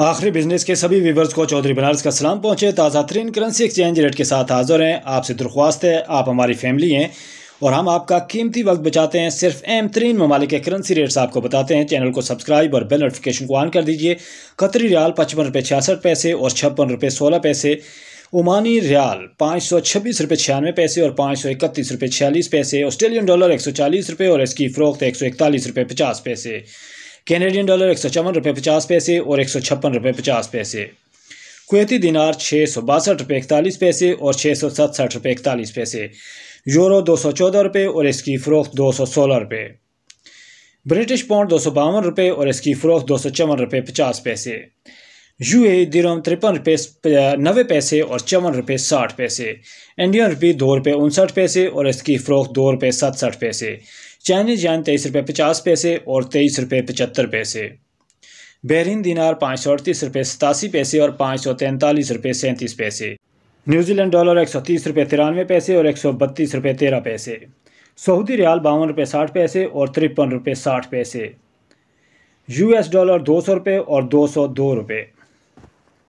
आखिरी बिजनेस के सभी व्यूवर्स को चौधरी बनारस का सलाम पहुंचे ताज़ा तरीन करेंसी एक्सचेंज रेट के साथ हाजिर हैं आपसे दरख्वास्त है आप हमारी फैमिली हैं और हम आपका कीमती वक्त बचाते हैं सिर्फ अहम तरीन ममालिक के करेंसी रेट्स आपको बताते हैं चैनल को सब्सक्राइब और बेल नोटिफिकेशन को ऑन कर दीजिए कतरी रियाल पचपन रुपये छियासठ पैसे और छप्पन रुपये सोलह पैसे ओमानी रियाल पाँच सौ छब्बीस रुपये छियानवे पैसे और पाँच सौ इकतीस रुपये छियालीस पैसे ऑस्ट्रेलियन डॉलर एक सौ चालीस रुपये और इसकी फ़रोख्त एक सौ इकतालीस रुपये पचास पैसे कैनेडियन डॉलर एक सौ चौवन रुपये पचास पैसे और एक सौ छप्पन रुपये पचास पैसे कुवैती दिनार छः सौ बासठ रुपये इकतालीस पैसे और छः सौ सतसठ रुपये इकतालीस पैसे यूरो दो सौ चौदह रुपये और इसकी फ़रोख्त दो सौ सोलह रुपये ब्रिटिश पाउंड दो सौ बावन रुपये और इसकी फ़रोख्त दो सौ चौवन रुपये पचास पैसे यू ए दिरम तिरपन रुपये नबे पैसे और चौवन रुपये साठ पैसे इंडियन रुपये दो रुपये उनसठ पैसे और इसकी फरोख दो रुपये सतसठ पैसे चाइनीज यान तेईस रुपये पचास पैसे और तेईस रुपये पचहत्तर पैसे बहरीन दिनार पाँच सौ अड़तीस रुपये सतासी पैसे और पाँच सौ तैंतालीस रुपये सैंतीस पैसे न्यूजीलैंड डॉलर एक सौ तीस रुपये तिरानवे पैसे और एक सौ बत्तीस रुपये तेरह पैसे सऊदी रियाल बावन रुपये साठ पैसे और तिरपन रुपये साठ पैसे यूएस डॉलर दो सौ रुपये और दो सौ दो रुपये